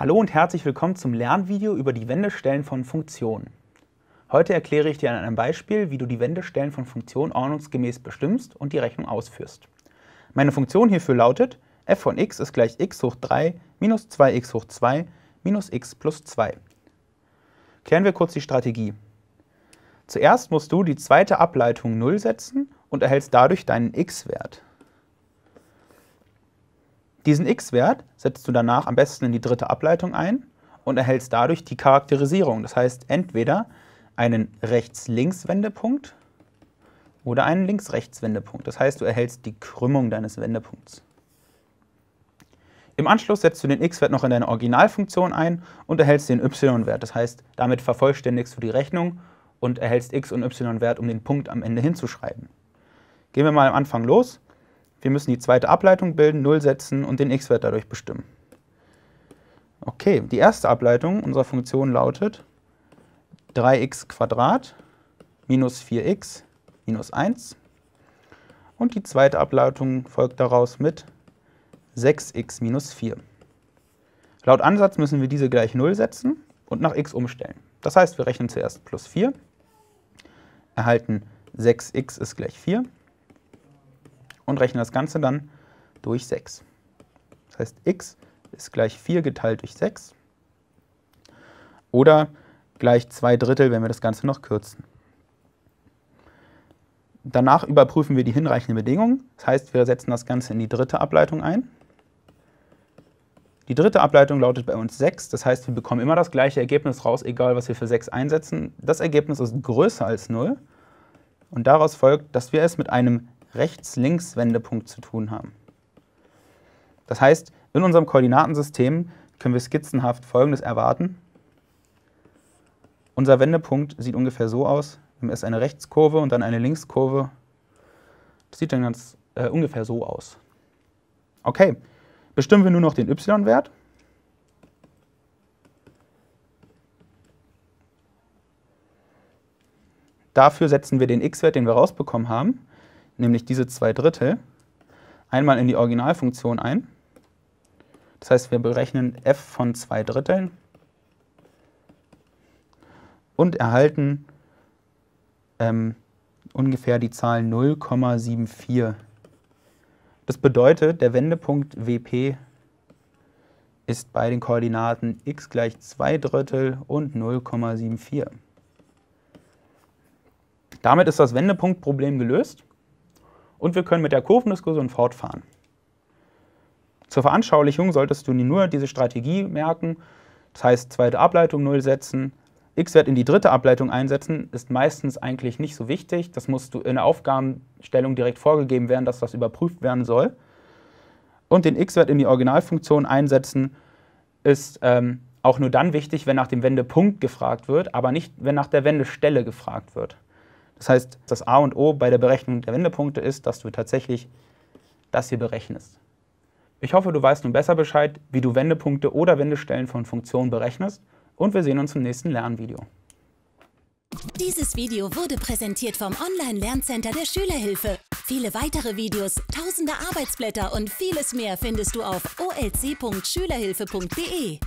Hallo und herzlich willkommen zum Lernvideo über die Wendestellen von Funktionen. Heute erkläre ich dir an einem Beispiel, wie du die Wendestellen von Funktionen ordnungsgemäß bestimmst und die Rechnung ausführst. Meine Funktion hierfür lautet f von x ist gleich x hoch 3 minus 2x hoch 2 minus x plus 2. Klären wir kurz die Strategie. Zuerst musst du die zweite Ableitung 0 setzen und erhältst dadurch deinen x-Wert. Diesen x-Wert setzt du danach am besten in die dritte Ableitung ein und erhältst dadurch die Charakterisierung. Das heißt entweder einen Rechts-Links-Wendepunkt oder einen Links-Rechts-Wendepunkt. Das heißt, du erhältst die Krümmung deines Wendepunkts. Im Anschluss setzt du den x-Wert noch in deine Originalfunktion ein und erhältst den y-Wert. Das heißt, damit vervollständigst du die Rechnung und erhältst x- und y-Wert, um den Punkt am Ende hinzuschreiben. Gehen wir mal am Anfang los. Wir müssen die zweite Ableitung bilden, 0 setzen und den x-Wert dadurch bestimmen. Okay, die erste Ableitung unserer Funktion lautet 3x minus 4x minus 1. Und die zweite Ableitung folgt daraus mit 6x minus 4. Laut Ansatz müssen wir diese gleich 0 setzen und nach x umstellen. Das heißt, wir rechnen zuerst plus 4, erhalten 6x ist gleich 4 und rechne das Ganze dann durch 6. Das heißt, x ist gleich 4 geteilt durch 6 oder gleich 2 Drittel, wenn wir das Ganze noch kürzen. Danach überprüfen wir die hinreichende Bedingung. Das heißt, wir setzen das Ganze in die dritte Ableitung ein. Die dritte Ableitung lautet bei uns 6. Das heißt, wir bekommen immer das gleiche Ergebnis raus, egal was wir für 6 einsetzen. Das Ergebnis ist größer als 0. Und daraus folgt, dass wir es mit einem Rechts-Links-Wendepunkt zu tun haben. Das heißt, in unserem Koordinatensystem können wir skizzenhaft Folgendes erwarten. Unser Wendepunkt sieht ungefähr so aus. Wir haben erst eine Rechtskurve und dann eine Linkskurve. Das sieht dann ganz äh, ungefähr so aus. Okay, bestimmen wir nur noch den y-Wert. Dafür setzen wir den x-Wert, den wir rausbekommen haben, nämlich diese zwei Drittel, einmal in die Originalfunktion ein. Das heißt, wir berechnen f von zwei Dritteln und erhalten ähm, ungefähr die Zahl 0,74. Das bedeutet, der Wendepunkt WP ist bei den Koordinaten x gleich 2 Drittel und 0,74. Damit ist das Wendepunktproblem gelöst. Und wir können mit der Kurvendiskussion fortfahren. Zur Veranschaulichung solltest du nur diese Strategie merken, das heißt zweite Ableitung 0 setzen, x-Wert in die dritte Ableitung einsetzen, ist meistens eigentlich nicht so wichtig. Das musst du in der Aufgabenstellung direkt vorgegeben werden, dass das überprüft werden soll. Und den x-Wert in die Originalfunktion einsetzen ist ähm, auch nur dann wichtig, wenn nach dem Wendepunkt gefragt wird, aber nicht, wenn nach der Wendestelle gefragt wird. Das heißt, das A und O bei der Berechnung der Wendepunkte ist, dass du tatsächlich das hier berechnest. Ich hoffe, du weißt nun besser Bescheid, wie du Wendepunkte oder Wendestellen von Funktionen berechnest und wir sehen uns im nächsten Lernvideo. Dieses Video wurde präsentiert vom Online-Lerncenter der Schülerhilfe. Viele weitere Videos, tausende Arbeitsblätter und vieles mehr findest du auf olc.schülerhilfe.de.